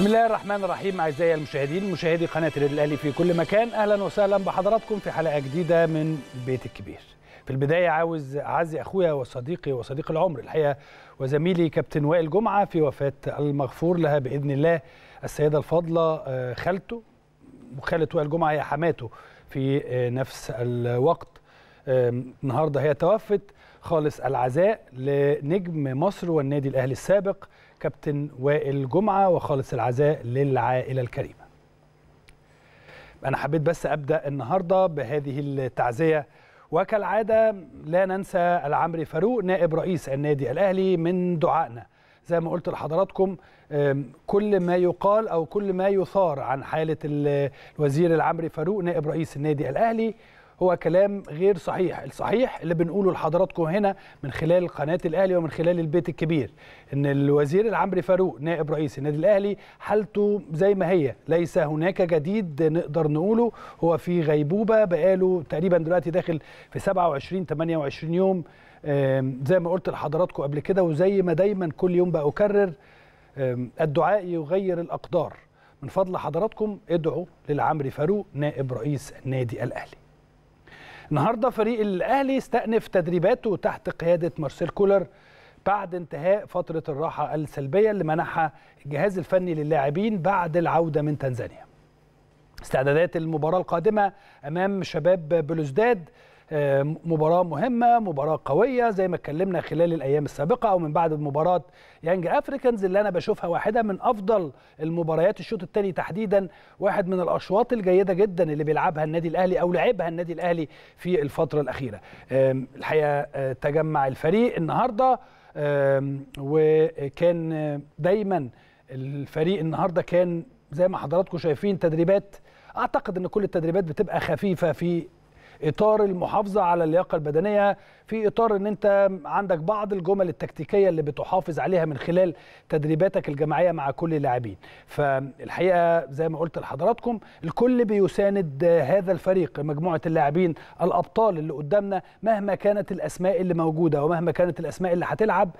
بسم الله الرحمن الرحيم اعزائي المشاهدين مشاهدي قناه النادي الاهلي في كل مكان اهلا وسهلا بحضراتكم في حلقه جديده من بيت الكبير في البدايه عاوز اعزي اخويا وصديقي وصديق العمر الحقيقه وزميلي كابتن وائل جمعه في وفاه المغفور لها باذن الله السيده الفاضله آه، خالته وخاله وائل جمعه هي حماته في آه، نفس الوقت النهارده هي توفت خالص العزاء لنجم مصر والنادي الاهلي السابق كابتن وائل جمعه وخالص العزاء للعائله الكريمه انا حبيت بس ابدا النهارده بهذه التعزيه وكالعاده لا ننسى العمري فاروق نائب رئيس النادي الاهلي من دعائنا زي ما قلت لحضراتكم كل ما يقال او كل ما يثار عن حاله الوزير العمري فاروق نائب رئيس النادي الاهلي هو كلام غير صحيح الصحيح اللي بنقوله لحضراتكم هنا من خلال قناه الاهلي ومن خلال البيت الكبير ان الوزير العمري فاروق نائب رئيس النادي الاهلي حالته زي ما هي ليس هناك جديد نقدر نقوله هو في غيبوبه بقاله تقريبا دلوقتي داخل في 27 28 يوم زي ما قلت لحضراتكم قبل كده وزي ما دايما كل يوم بقى أكرر الدعاء يغير الأقدار من فضل حضراتكم ادعوا للعمري فاروق نائب رئيس النادي الأهلي النهارده فريق الاهلي استأنف تدريباته تحت قياده مارسيل كولر بعد انتهاء فتره الراحه السلبيه اللي منحها الجهاز الفني للاعبين بعد العوده من تنزانيا. استعدادات المباراه القادمه امام شباب بلوزداد آه، مباراه مهمه مباراه قويه زي ما اتكلمنا خلال الايام السابقه او من بعد مباراه يانج افريكانز اللي انا بشوفها واحده من افضل المباريات الشوط الثاني تحديدا واحد من الاشواط الجيده جدا اللي بيلعبها النادي الاهلي او لعبها النادي الاهلي في الفتره الاخيره الحقيقه آه، تجمع الفريق النهارده وكان آه، دايما الفريق النهارده كان زي ما حضراتكم شايفين تدريبات اعتقد ان كل التدريبات بتبقى خفيفه في اطار المحافظه على اللياقه البدنيه في اطار ان انت عندك بعض الجمل التكتيكيه اللي بتحافظ عليها من خلال تدريباتك الجماعيه مع كل اللاعبين فالحقيقه زي ما قلت لحضراتكم الكل بيساند هذا الفريق مجموعه اللاعبين الابطال اللي قدامنا مهما كانت الاسماء اللي موجوده ومهما كانت الاسماء اللي هتلعب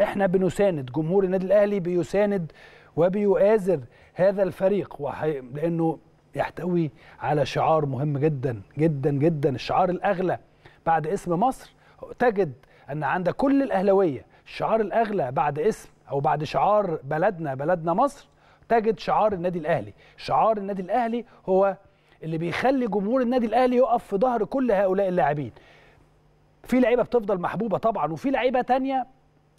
احنا بنساند جمهور النادي الاهلي بيساند وبيؤازر هذا الفريق وحي... لانه يحتوي على شعار مهم جدا جدا جدا الشعار الاغلى بعد اسم مصر تجد ان عند كل الاهلاويه الشعار الاغلى بعد اسم او بعد شعار بلدنا بلدنا مصر تجد شعار النادي الاهلي شعار النادي الاهلي هو اللي بيخلي جمهور النادي الاهلي يقف في ظهر كل هؤلاء اللاعبين في لعيبه بتفضل محبوبه طبعا وفي لعيبه تانية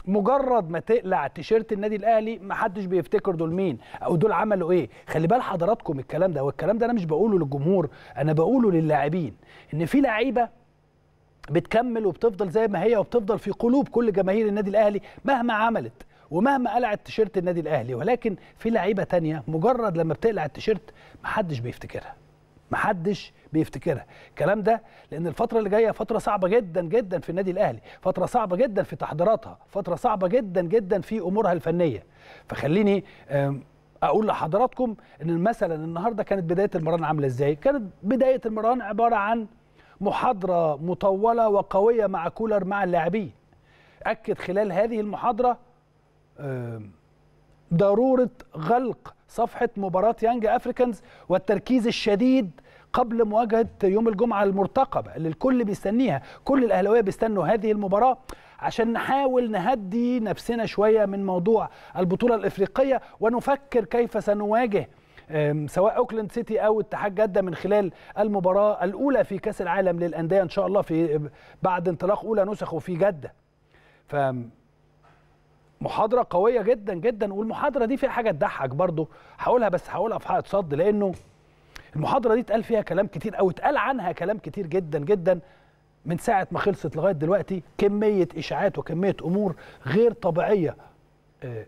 مجرد ما تقلع تيشيرت النادي الاهلي ما حدش بيفتكر دول مين او دول عملوا ايه خلي بال حضراتكم الكلام ده والكلام ده انا مش بقوله للجمهور انا بقوله للاعبين ان في لعيبه بتكمل وبتفضل زي ما هي وبتفضل في قلوب كل جماهير النادي الاهلي مهما عملت ومهما قلعت تيشيرت النادي الاهلي ولكن في لعيبه تانية مجرد لما بتقلع التيشيرت محدش بيفتكرها محدش بيفتكرها الكلام ده لان الفتره اللي جايه فتره صعبه جدا جدا في النادي الاهلي فتره صعبه جدا في تحضيراتها فتره صعبه جدا جدا في امورها الفنيه فخليني اقول لحضراتكم ان مثلا النهارده كانت بدايه المران عامله ازاي كانت بدايه المران عباره عن محاضره مطوله وقويه مع كولر مع اللاعبين اكد خلال هذه المحاضره ضروره غلق صفحه مباراه يانج افريكانز والتركيز الشديد قبل مواجهه يوم الجمعه المرتقبه اللي الكل بيستنيها كل الاهلاويه بيستنوا هذه المباراه عشان نحاول نهدي نفسنا شويه من موضوع البطوله الافريقيه ونفكر كيف سنواجه سواء اوكلاند سيتي او اتحاد جده من خلال المباراه الاولى في كاس العالم للانديه ان شاء الله في بعد انطلاق اولى نسخه في جده محاضره قويه جدا جدا والمحاضره دي فيها حاجه تضحك برضو هقولها بس هقولها في حلقه صد لانه المحاضره دي اتقال فيها كلام كتير او اتقال عنها كلام كتير جدا جدا من ساعه ما خلصت لغايه دلوقتي كميه اشاعات وكميه امور غير طبيعيه آه،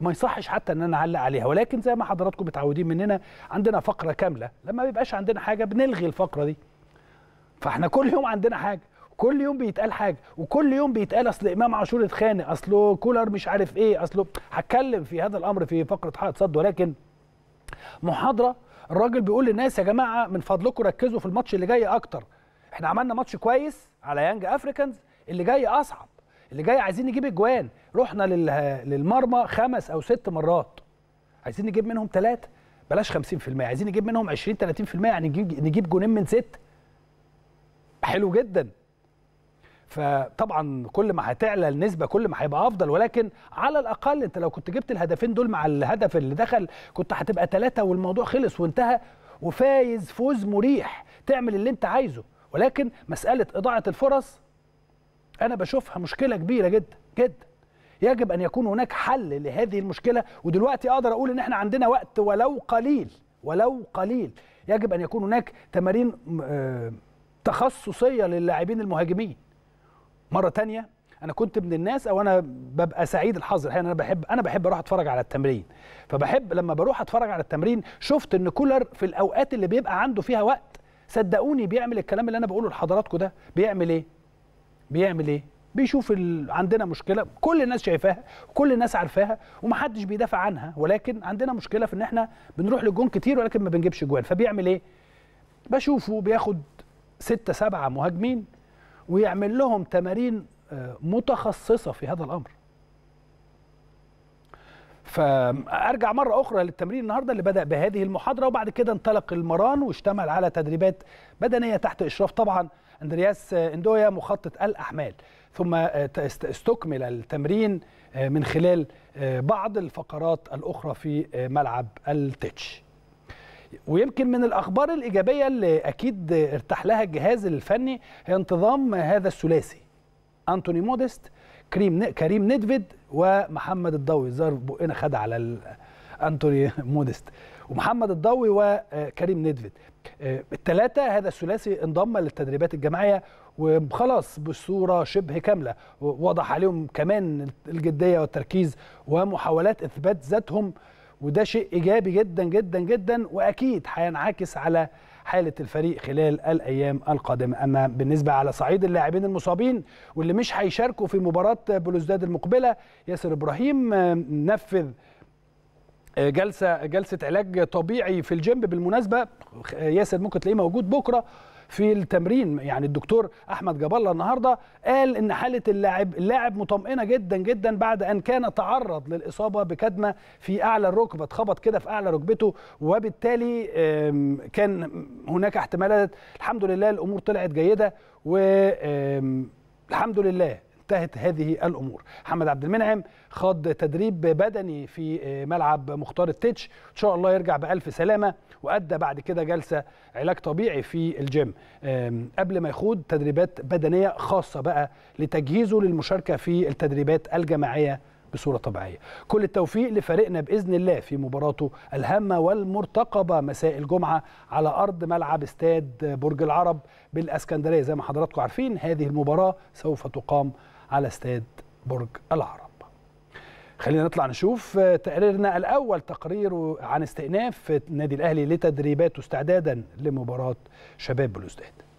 ما يصحش حتى ان انا اعلق عليها ولكن زي ما حضراتكم متعودين مننا عندنا فقره كامله لما بيبقاش عندنا حاجه بنلغي الفقره دي فاحنا كل يوم عندنا حاجه كل يوم بيتقال حاجه وكل يوم بيتقال اصل امام عاشور اتخانق اصله كولر مش عارف ايه اصله هتكلم في هذا الامر في فقره حائط صد ولكن محاضره الراجل بيقول للناس يا جماعه من فضلكم ركزوا في الماتش اللي جاي اكتر احنا عملنا ماتش كويس على يانج افريكانز اللي جاي اصعب اللي جاي عايزين نجيب اجوان رحنا للمرمى خمس او ست مرات عايزين نجيب منهم ثلاثه بلاش 50% عايزين نجيب منهم 20 30% يعني نجيب جونين من ست حلو جدا فطبعا كل ما هتعلى النسبه كل ما هيبقى افضل ولكن على الاقل انت لو كنت جبت الهدفين دول مع الهدف اللي دخل كنت هتبقى ثلاثه والموضوع خلص وانتهى وفايز فوز مريح تعمل اللي انت عايزه ولكن مساله اضاعه الفرص انا بشوفها مشكله كبيره جدا جدا يجب ان يكون هناك حل لهذه المشكله ودلوقتي اقدر اقول ان احنا عندنا وقت ولو قليل ولو قليل يجب ان يكون هناك تمارين آه، تخصصيه للاعبين المهاجمين مره تانية انا كنت من الناس او انا ببقى سعيد الحظ الحين انا بحب انا بحب اروح اتفرج على التمرين فبحب لما بروح اتفرج على التمرين شفت ان كولر في الاوقات اللي بيبقى عنده فيها وقت صدقوني بيعمل الكلام اللي انا بقوله لحضراتكم ده بيعمل ايه بيعمل ايه بيشوف ال... عندنا مشكله كل الناس شايفاها وكل الناس عارفاها ومحدش بيدافع عنها ولكن عندنا مشكله في ان احنا بنروح للجون كتير ولكن ما بنجيبش جوان فبيعمل ايه بشوفه بياخد ستة سبعة مهاجمين ويعمل لهم تمارين آه، متخصصه في هذا الامر فارجع مره اخرى للتمرين النهارده اللي بدا بهذه المحاضره وبعد كده انطلق المران واشتمل على تدريبات بدنيه تحت اشراف طبعا اندرياس آه، اندويا مخطط الاحمال ثم آه، استكمل التمرين من خلال بعض الفقرات الاخرى في ملعب التتش ويمكن من الاخبار الايجابيه اللي اكيد ارتاح لها الجهاز الفني هي انتظام هذا الثلاثي انتوني موديست كريم كريم ندفيد ومحمد الضوي الظاهر بقنا خد على انتوني موديست ومحمد الضوي وكريم آه، ندفيد الثلاثه آه، هذا الثلاثي انضم للتدريبات الجماعيه وخلاص بصوره شبه كامله واضح عليهم كمان الجديه والتركيز ومحاولات اثبات ذاتهم وده شيء ايجابي جدا جدا جدا واكيد هينعكس على حاله الفريق خلال الايام القادمه اما بالنسبه على صعيد اللاعبين المصابين واللي مش هيشاركوا في مباراه بلوزداد المقبله ياسر ابراهيم نفذ جلسه جلسه علاج طبيعي في الجيم بالمناسبه ياسر ممكن تلاقيه موجود بكره في التمرين يعني الدكتور احمد جاب الله النهارده قال ان حاله اللاعب اللاعب مطمئنه جدا جدا بعد ان كان تعرض للاصابه بكدمه في اعلى الركبه اتخبط كده في اعلى ركبته وبالتالي كان هناك احتمالات الحمد لله الامور طلعت جيده والحمد لله انتهت هذه الامور محمد عبد المنعم خاض تدريب بدني في آه، ملعب مختار التتش ان شاء الله يرجع بالف سلامه وادى بعد كده جلسه علاج طبيعي في الجيم قبل ما يخوض تدريبات بدنيه خاصه بقى لتجهيزه للمشاركه في التدريبات الجماعيه بصورة طبيعية كل التوفيق لفريقنا بإذن الله في مباراته الهامة والمرتقبة مساء الجمعة على أرض ملعب استاد برج العرب بالأسكندرية زي ما حضراتكم عارفين هذه المباراة سوف تقام على استاد برج العرب خلينا نطلع نشوف تقريرنا الأول تقرير عن استئناف النادي الأهلي لتدريباته استعدادا لمباراة شباب بلوزداد